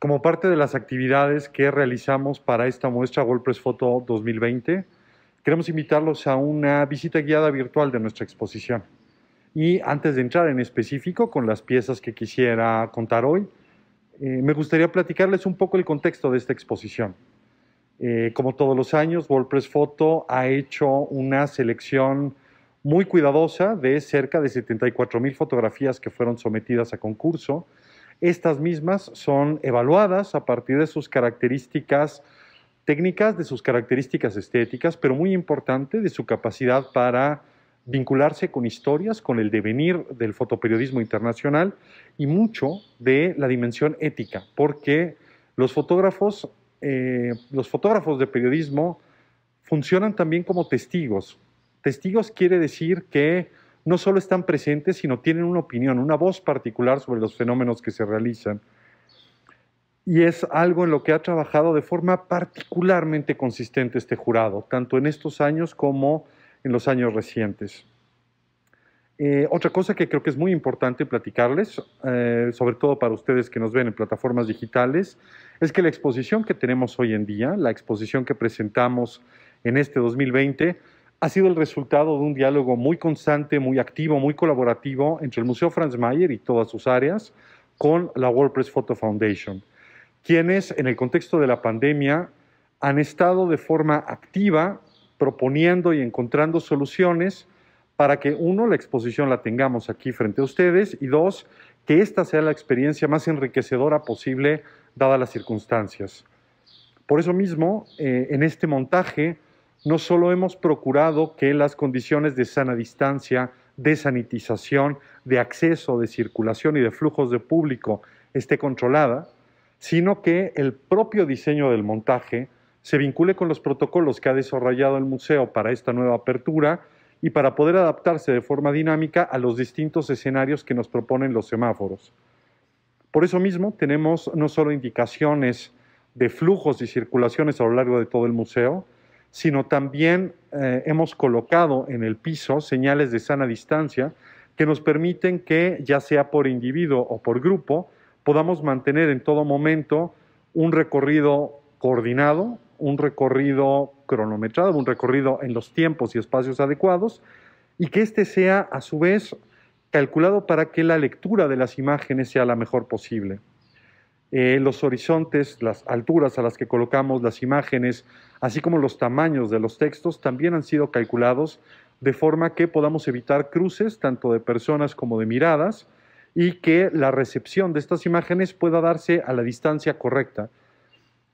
como parte de las actividades que realizamos para esta muestra WordPress Photo 2020, queremos invitarlos a una visita guiada virtual de nuestra exposición. Y antes de entrar en específico con las piezas que quisiera contar hoy, eh, me gustaría platicarles un poco el contexto de esta exposición. Eh, como todos los años, WordPress Photo ha hecho una selección muy cuidadosa de cerca de 74.000 fotografías que fueron sometidas a concurso estas mismas son evaluadas a partir de sus características técnicas, de sus características estéticas, pero muy importante, de su capacidad para vincularse con historias, con el devenir del fotoperiodismo internacional y mucho de la dimensión ética, porque los fotógrafos, eh, los fotógrafos de periodismo funcionan también como testigos. Testigos quiere decir que no solo están presentes, sino tienen una opinión, una voz particular sobre los fenómenos que se realizan. Y es algo en lo que ha trabajado de forma particularmente consistente este jurado, tanto en estos años como en los años recientes. Eh, otra cosa que creo que es muy importante platicarles, eh, sobre todo para ustedes que nos ven en plataformas digitales, es que la exposición que tenemos hoy en día, la exposición que presentamos en este 2020, ha sido el resultado de un diálogo muy constante, muy activo, muy colaborativo entre el Museo Franz Mayer y todas sus áreas con la WordPress Photo Foundation, quienes en el contexto de la pandemia han estado de forma activa proponiendo y encontrando soluciones para que, uno, la exposición la tengamos aquí frente a ustedes y dos, que esta sea la experiencia más enriquecedora posible dadas las circunstancias. Por eso mismo, eh, en este montaje, no solo hemos procurado que las condiciones de sana distancia, de sanitización, de acceso, de circulación y de flujos de público esté controlada, sino que el propio diseño del montaje se vincule con los protocolos que ha desarrollado el museo para esta nueva apertura y para poder adaptarse de forma dinámica a los distintos escenarios que nos proponen los semáforos. Por eso mismo tenemos no solo indicaciones de flujos y circulaciones a lo largo de todo el museo, sino también eh, hemos colocado en el piso señales de sana distancia que nos permiten que, ya sea por individuo o por grupo, podamos mantener en todo momento un recorrido coordinado, un recorrido cronometrado, un recorrido en los tiempos y espacios adecuados, y que éste sea, a su vez, calculado para que la lectura de las imágenes sea la mejor posible. Eh, los horizontes, las alturas a las que colocamos las imágenes, así como los tamaños de los textos, también han sido calculados de forma que podamos evitar cruces tanto de personas como de miradas y que la recepción de estas imágenes pueda darse a la distancia correcta.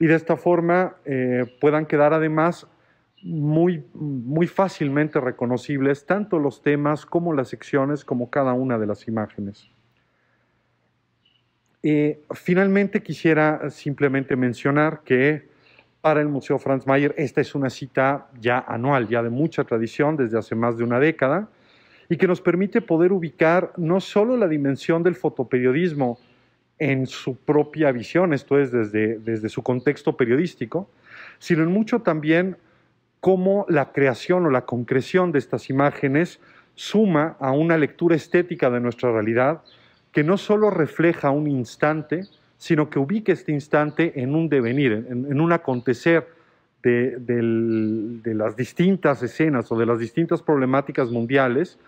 Y de esta forma eh, puedan quedar además muy fácilmente reconocibles tanto los temas como las secciones como cada una de las imágenes. Eh, finalmente quisiera simplemente mencionar que para el Museo Franz Mayer esta es una cita ya anual, ya de mucha tradición desde hace más de una década, y que nos permite poder ubicar no solo la dimensión del fotoperiodismo en su propia visión, esto es desde, desde su contexto periodístico, sino en mucho también cómo la creación o la concreción de estas imágenes suma a una lectura estética de nuestra realidad que no solo refleja un instante, sino que ubique este instante en un devenir, en, un acontecer de las distintas escenas o de las distintas problemáticas mundiales,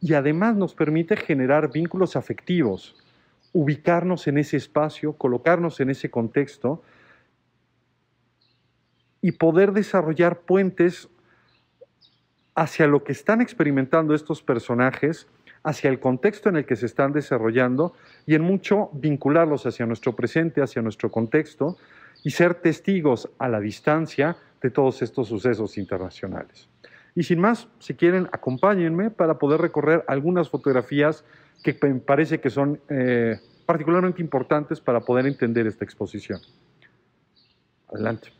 y además nos permite generar vínculos afectivos, ubicarnos en ese espacio, colocarnos en ese contexto y poder desarrollar puentes hacia lo que están experimentando estos personajes hacia el contexto en el que se están desarrollando y en mucho vincularlos hacia nuestro presente, hacia nuestro contexto y ser testigos a la distancia de todos estos sucesos internacionales. Y sin más, si quieren, acompáñenme para poder recorrer algunas fotografías que me parece que son eh, particularmente importantes para poder entender esta exposición. Adelante.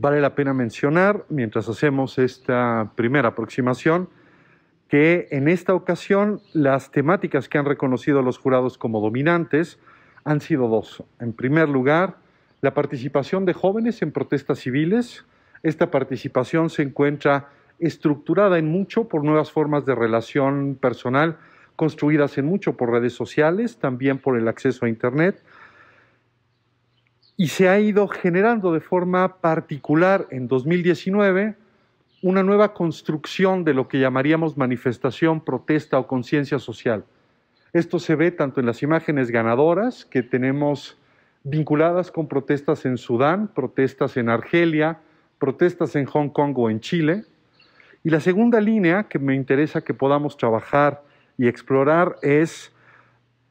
vale la pena mencionar, mientras hacemos esta primera aproximación, que en esta ocasión las temáticas que han reconocido los jurados como dominantes han sido dos. En primer lugar, la participación de jóvenes en protestas civiles. Esta participación se encuentra estructurada en mucho por nuevas formas de relación personal, construidas en mucho por redes sociales, también por el acceso a Internet, y se ha ido generando de forma particular en 2019 una nueva construcción de lo que llamaríamos manifestación, protesta o conciencia social. Esto se ve tanto en las imágenes ganadoras que tenemos vinculadas con protestas en Sudán, protestas en Argelia, protestas en Hong Kong o en Chile. Y la segunda línea que me interesa que podamos trabajar y explorar es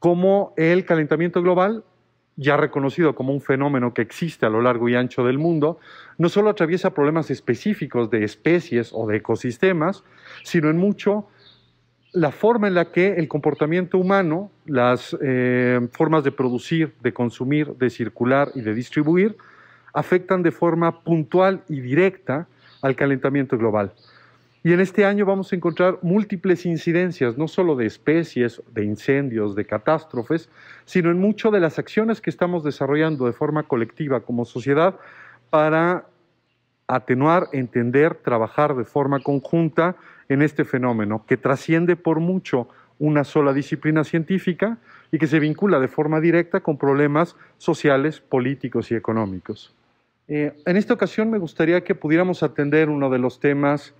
cómo el calentamiento global ya reconocido como un fenómeno que existe a lo largo y ancho del mundo, no solo atraviesa problemas específicos de especies o de ecosistemas, sino en mucho la forma en la que el comportamiento humano, las eh, formas de producir, de consumir, de circular y de distribuir, afectan de forma puntual y directa al calentamiento global. Y en este año vamos a encontrar múltiples incidencias, no solo de especies, de incendios, de catástrofes, sino en mucho de las acciones que estamos desarrollando de forma colectiva como sociedad para atenuar, entender, trabajar de forma conjunta en este fenómeno que trasciende por mucho una sola disciplina científica y que se vincula de forma directa con problemas sociales, políticos y económicos. Eh, en esta ocasión me gustaría que pudiéramos atender uno de los temas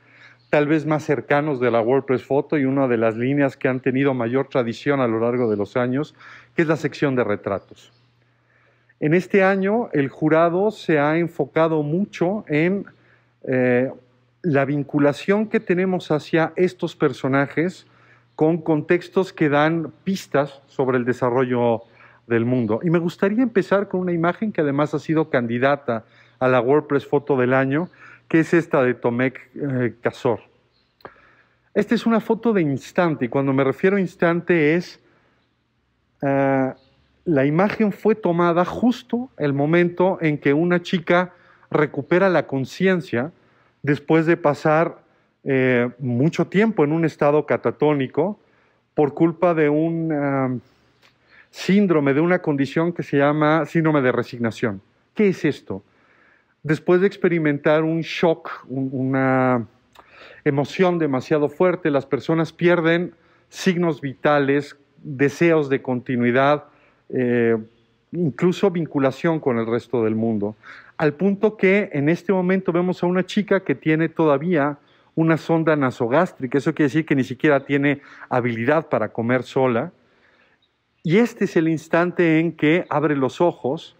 tal vez más cercanos de la WordPress Foto y una de las líneas que han tenido mayor tradición a lo largo de los años, que es la sección de retratos. En este año el jurado se ha enfocado mucho en eh, la vinculación que tenemos hacia estos personajes con contextos que dan pistas sobre el desarrollo del mundo. Y me gustaría empezar con una imagen que además ha sido candidata a la WordPress Foto del Año, Qué es esta de Tomek eh, Esta es una foto de instante, y cuando me refiero a instante es, eh, la imagen fue tomada justo el momento en que una chica recupera la conciencia después de pasar eh, mucho tiempo en un estado catatónico por culpa de un síndrome, de una condición que se llama síndrome de resignación. ¿Qué es esto? después de experimentar un shock, una emoción demasiado fuerte, las personas pierden signos vitales, deseos de continuidad, eh, incluso vinculación con el resto del mundo. Al punto que en este momento vemos a una chica que tiene todavía una sonda nasogástrica, eso quiere decir que ni siquiera tiene habilidad para comer sola. Y este es el instante en que abre los ojos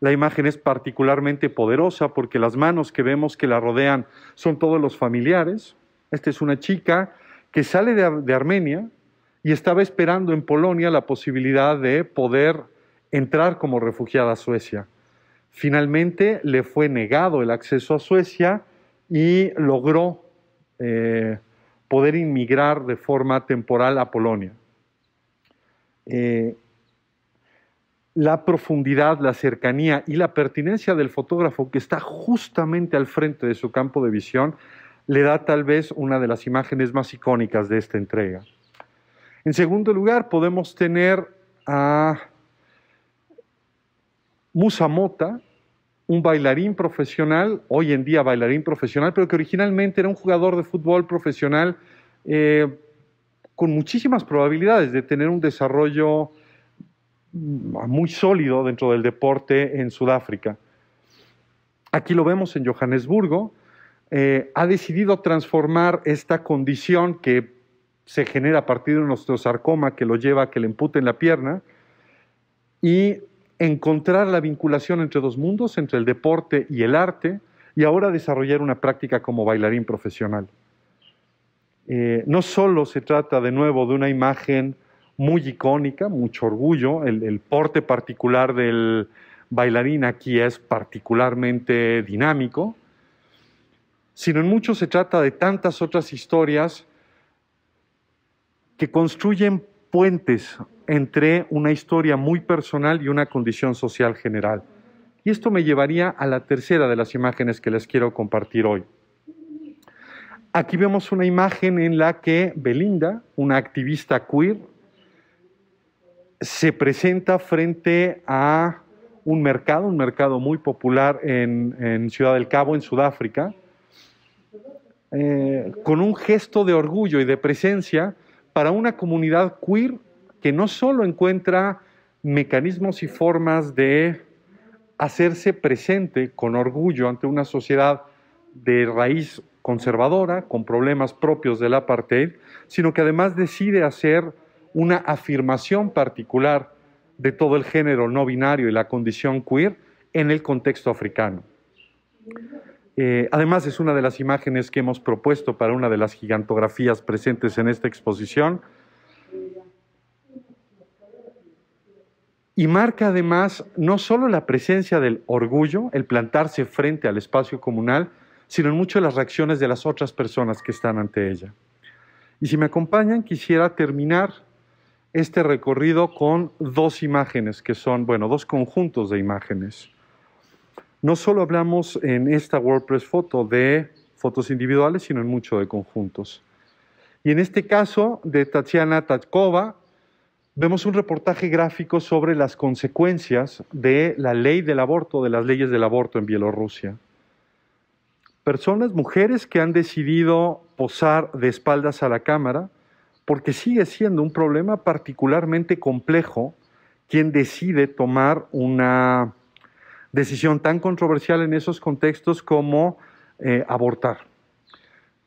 la imagen es particularmente poderosa porque las manos que vemos que la rodean son todos los familiares. Esta es una chica que sale de, Armenia y estaba esperando en Polonia la posibilidad de poder entrar como refugiada a Suecia. Finalmente le fue negado el acceso a Suecia y logró eh, poder inmigrar de forma temporal a Polonia. Eh, la profundidad, la cercanía y la pertinencia del fotógrafo que está justamente al frente de su campo de visión le da tal vez una de las imágenes más icónicas de esta entrega. En segundo lugar, podemos tener a Musa Mota, un bailarín profesional, hoy en día bailarín profesional, pero que originalmente era un jugador de fútbol profesional eh, con muchísimas probabilidades de tener un desarrollo Mm, muy sólido dentro del deporte en Sudáfrica. Aquí lo vemos en Johannesburgo. Eh, ha decidido transformar esta condición que se genera a partir de un osteosarcoma que lo lleva a que le emputen la pierna y encontrar la vinculación entre dos mundos, entre el deporte y el arte, y ahora desarrollar una práctica como bailarín profesional. Eh, no solo se trata de nuevo de una imagen muy icónica, mucho orgullo. El, porte particular del bailarín aquí es particularmente dinámico, sino en mucho se trata de tantas otras historias que construyen puentes entre una historia muy personal y una condición social general. Y esto me llevaría a la tercera de las imágenes que les quiero compartir hoy. Aquí vemos una imagen en la que Belinda, una activista queer, se presenta frente a un mercado, un mercado muy popular en, Ciudad del Cabo, en Sudáfrica, eh, con un gesto de orgullo y de presencia para una comunidad queer que no solo encuentra mecanismos y formas de hacerse presente con orgullo ante una sociedad de raíz conservadora, con problemas propios del apartheid, sino que además decide hacer una afirmación particular de todo el género no binario y la condición queer en el contexto africano. Eh, además, es una de las imágenes que hemos propuesto para una de las gigantografías presentes en esta exposición. Y marca además no solo la presencia del orgullo, el plantarse frente al espacio comunal, sino en mucho las reacciones de las otras personas que están ante ella. Y si me acompañan, quisiera terminar este recorrido con dos imágenes, que son, bueno, dos conjuntos de imágenes. No solo hablamos en esta WordPress foto de fotos individuales, sino en mucho de conjuntos. Y en este caso de Tatiana Tatkova, vemos un reportaje gráfico sobre las consecuencias de la ley del aborto, de las leyes del aborto en Bielorrusia. Personas, mujeres que han decidido posar de espaldas a la cámara, porque sigue siendo un problema particularmente complejo quien decide tomar una decisión tan controversial en esos contextos como eh, abortar.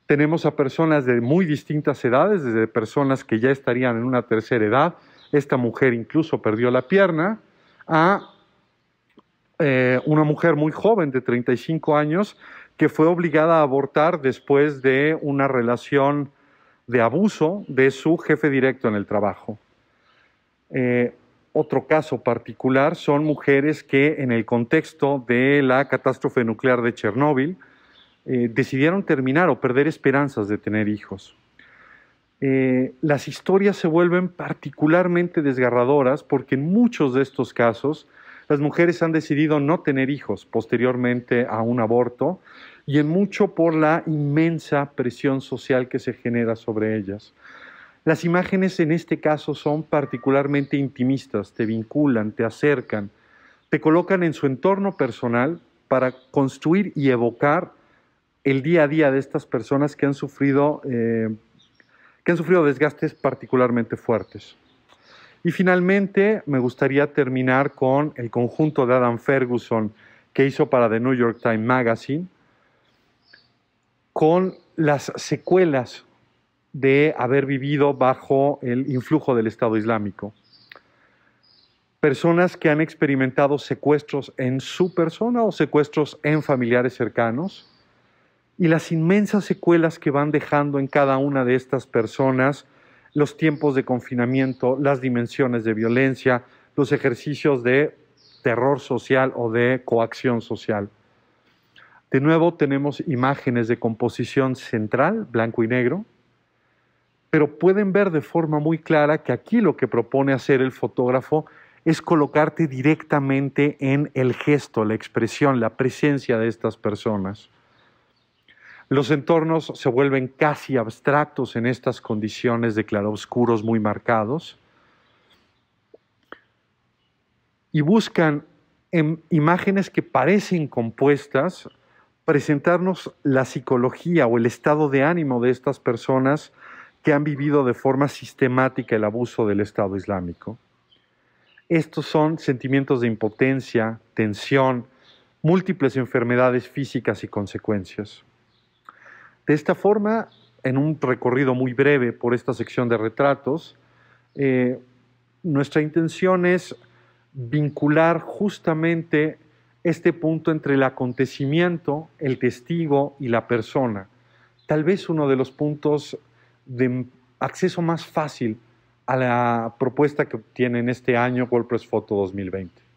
Tenemos a personas de muy distintas edades, desde personas que ya estarían en una tercera edad, esta mujer incluso perdió la pierna, a eh, una mujer muy joven de 35 años que fue obligada a abortar después de una relación de abuso de su jefe directo en el trabajo. Eh, otro caso particular son mujeres que en el contexto de la catástrofe nuclear de Chernóbil eh, decidieron terminar o perder esperanzas de tener hijos. Eh, las historias se vuelven particularmente desgarradoras porque en muchos de estos casos las mujeres han decidido no tener hijos posteriormente a un aborto y en mucho por la inmensa presión social que se genera sobre ellas. Las imágenes en este caso son particularmente intimistas, te vinculan, te acercan, te colocan en su entorno personal para construir y evocar el día a día de estas personas que han sufrido, eh, que han sufrido desgastes particularmente fuertes. Y finalmente me gustaría terminar con el conjunto de Adam Ferguson que hizo para The New York Times Magazine, con las secuelas de haber vivido bajo el influjo del Estado Islámico. Personas que han experimentado secuestros en su persona o secuestros en familiares cercanos y las inmensas secuelas que van dejando en cada una de estas personas los tiempos de confinamiento, las dimensiones de violencia, los ejercicios de terror social o de coacción social. De nuevo tenemos imágenes de composición central, blanco y negro, pero pueden ver de forma muy clara que aquí lo que propone hacer el fotógrafo es colocarte directamente en el gesto, la expresión, la presencia de estas personas. Los entornos se vuelven casi abstractos en estas condiciones de claroscuros muy marcados y buscan em, imágenes que parecen compuestas, presentarnos la psicología o el estado de ánimo de estas personas que han vivido de forma sistemática el abuso del Estado Islámico. Estos son sentimientos de impotencia, tensión, múltiples enfermedades físicas y consecuencias. De esta forma, en un recorrido muy breve por esta sección de retratos, eh, nuestra intención es vincular justamente este punto entre el acontecimiento, el testigo y la persona. Tal vez uno de los puntos de acceso más fácil a la propuesta que obtienen este año WordPress Photo 2020.